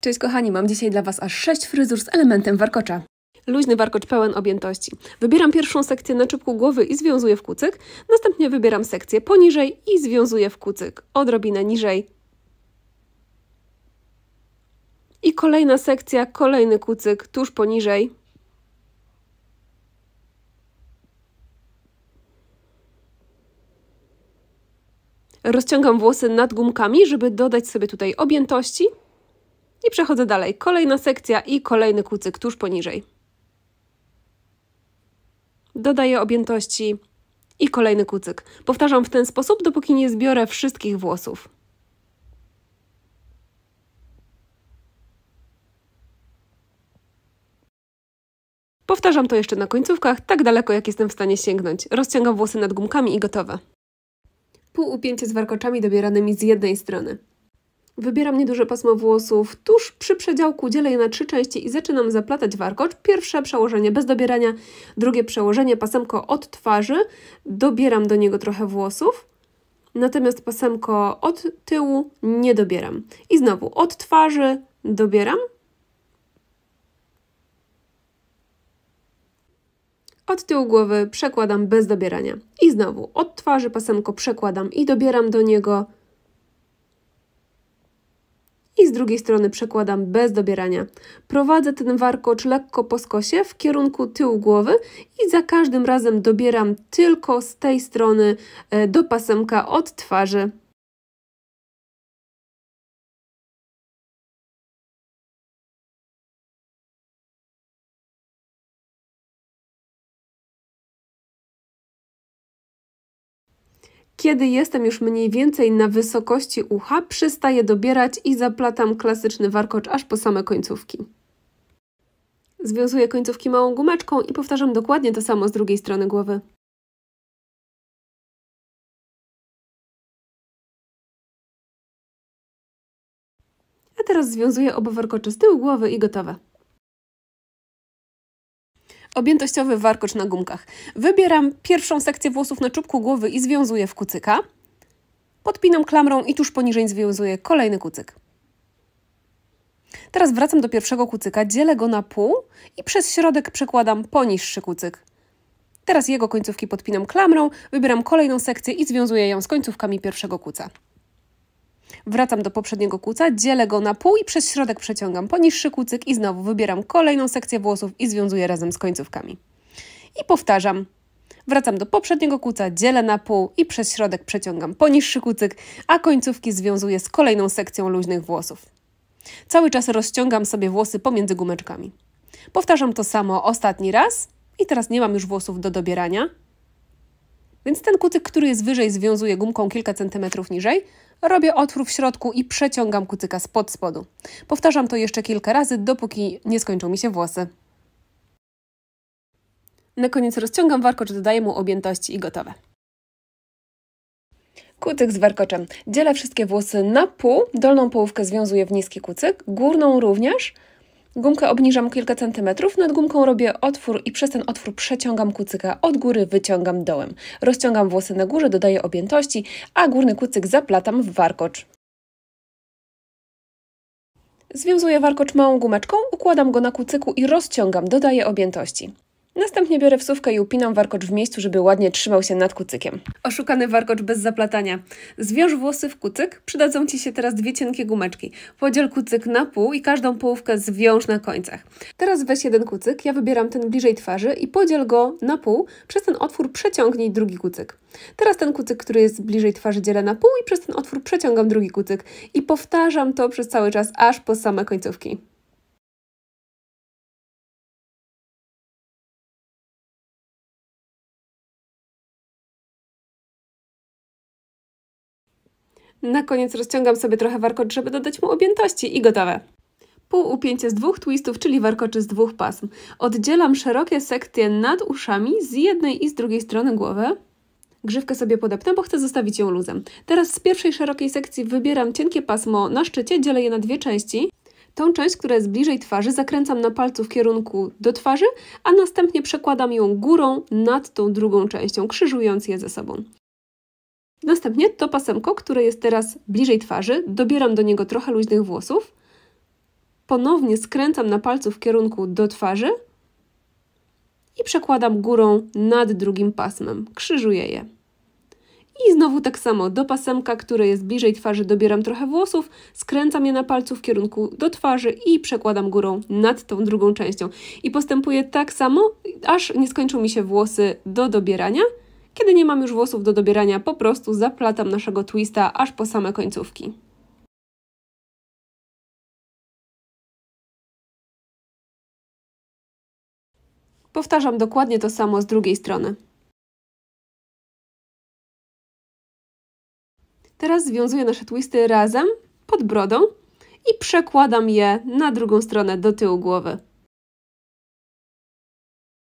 Cześć kochani, mam dzisiaj dla Was aż 6 fryzur z elementem warkocza. Luźny warkocz pełen objętości. Wybieram pierwszą sekcję na czubku głowy i związuję w kucyk, następnie wybieram sekcję poniżej i związuję w kucyk, odrobinę niżej. I kolejna sekcja, kolejny kucyk tuż poniżej. Rozciągam włosy nad gumkami, żeby dodać sobie tutaj objętości. I przechodzę dalej. Kolejna sekcja i kolejny kucyk tuż poniżej. Dodaję objętości i kolejny kucyk. Powtarzam w ten sposób, dopóki nie zbiorę wszystkich włosów. Powtarzam to jeszcze na końcówkach, tak daleko jak jestem w stanie sięgnąć. Rozciągam włosy nad gumkami i gotowe. Pół upięcie z warkoczami dobieranymi z jednej strony. Wybieram nieduże pasmo włosów tuż przy przedziałku, dzielę je na trzy części i zaczynam zaplatać warkocz. Pierwsze przełożenie bez dobierania, drugie przełożenie pasemko od twarzy, dobieram do niego trochę włosów, natomiast pasemko od tyłu nie dobieram. I znowu od twarzy dobieram, od tyłu głowy przekładam bez dobierania. I znowu od twarzy pasemko przekładam i dobieram do niego z drugiej strony przekładam bez dobierania. Prowadzę ten warkocz lekko po skosie w kierunku tyłu głowy i za każdym razem dobieram tylko z tej strony e, do pasemka od twarzy. Kiedy jestem już mniej więcej na wysokości ucha, przestaję dobierać i zaplatam klasyczny warkocz aż po same końcówki. Związuję końcówki małą gumeczką i powtarzam dokładnie to samo z drugiej strony głowy. A teraz związuję oba warkocze z tyłu głowy i gotowe. Objętościowy warkocz na gumkach. Wybieram pierwszą sekcję włosów na czubku głowy i związuję w kucyka. Podpinam klamrą i tuż poniżej związuję kolejny kucyk. Teraz wracam do pierwszego kucyka, dzielę go na pół i przez środek przekładam poniższy kucyk. Teraz jego końcówki podpinam klamrą, wybieram kolejną sekcję i związuję ją z końcówkami pierwszego kuca. Wracam do poprzedniego kuca, dzielę go na pół i przez środek przeciągam poniższy kucyk i znowu wybieram kolejną sekcję włosów i związuję razem z końcówkami. I powtarzam. Wracam do poprzedniego kuca, dzielę na pół i przez środek przeciągam poniższy kucyk, a końcówki związuję z kolejną sekcją luźnych włosów. Cały czas rozciągam sobie włosy pomiędzy gumeczkami. Powtarzam to samo ostatni raz i teraz nie mam już włosów do dobierania, więc ten kucyk, który jest wyżej, związuję gumką kilka centymetrów niżej, robię otwór w środku i przeciągam kucyka spod spodu. Powtarzam to jeszcze kilka razy, dopóki nie skończą mi się włosy. Na koniec rozciągam warkocz, dodaję mu objętości i gotowe. Kucyk z warkoczem. Dzielę wszystkie włosy na pół, dolną połówkę związuję w niski kucyk, górną również – Gumkę obniżam kilka centymetrów, nad gumką robię otwór i przez ten otwór przeciągam kucyka od góry, wyciągam dołem. Rozciągam włosy na górze, dodaję objętości, a górny kucyk zaplatam w warkocz. Związuję warkocz małą gumeczką, układam go na kucyku i rozciągam, dodaję objętości. Następnie biorę wsówkę i upinam warkocz w miejscu, żeby ładnie trzymał się nad kucykiem. Oszukany warkocz bez zaplatania. Zwiąż włosy w kucyk, przydadzą Ci się teraz dwie cienkie gumeczki. Podziel kucyk na pół i każdą połówkę zwiąż na końcach. Teraz weź jeden kucyk, ja wybieram ten bliżej twarzy i podziel go na pół, przez ten otwór przeciągnij drugi kucyk. Teraz ten kucyk, który jest bliżej twarzy dzielę na pół i przez ten otwór przeciągam drugi kucyk i powtarzam to przez cały czas aż po same końcówki. Na koniec rozciągam sobie trochę warkocz, żeby dodać mu objętości i gotowe. Pół upięcie z dwóch twistów, czyli warkoczy z dwóch pasm. Oddzielam szerokie sekcje nad uszami z jednej i z drugiej strony głowy. Grzywkę sobie podepnę, bo chcę zostawić ją luzem. Teraz z pierwszej szerokiej sekcji wybieram cienkie pasmo na szczycie, dzielę je na dwie części. Tą część, która jest bliżej twarzy, zakręcam na palcu w kierunku do twarzy, a następnie przekładam ją górą nad tą drugą częścią, krzyżując je ze sobą. Następnie to pasemko, które jest teraz bliżej twarzy, dobieram do niego trochę luźnych włosów, ponownie skręcam na palcu w kierunku do twarzy i przekładam górą nad drugim pasmem, krzyżuję je. I znowu tak samo, do pasemka, które jest bliżej twarzy, dobieram trochę włosów, skręcam je na palcu w kierunku do twarzy i przekładam górą nad tą drugą częścią. I postępuję tak samo, aż nie skończą mi się włosy do dobierania – kiedy nie mam już włosów do dobierania, po prostu zaplatam naszego twista aż po same końcówki. Powtarzam dokładnie to samo z drugiej strony. Teraz związuję nasze twisty razem pod brodą i przekładam je na drugą stronę do tyłu głowy.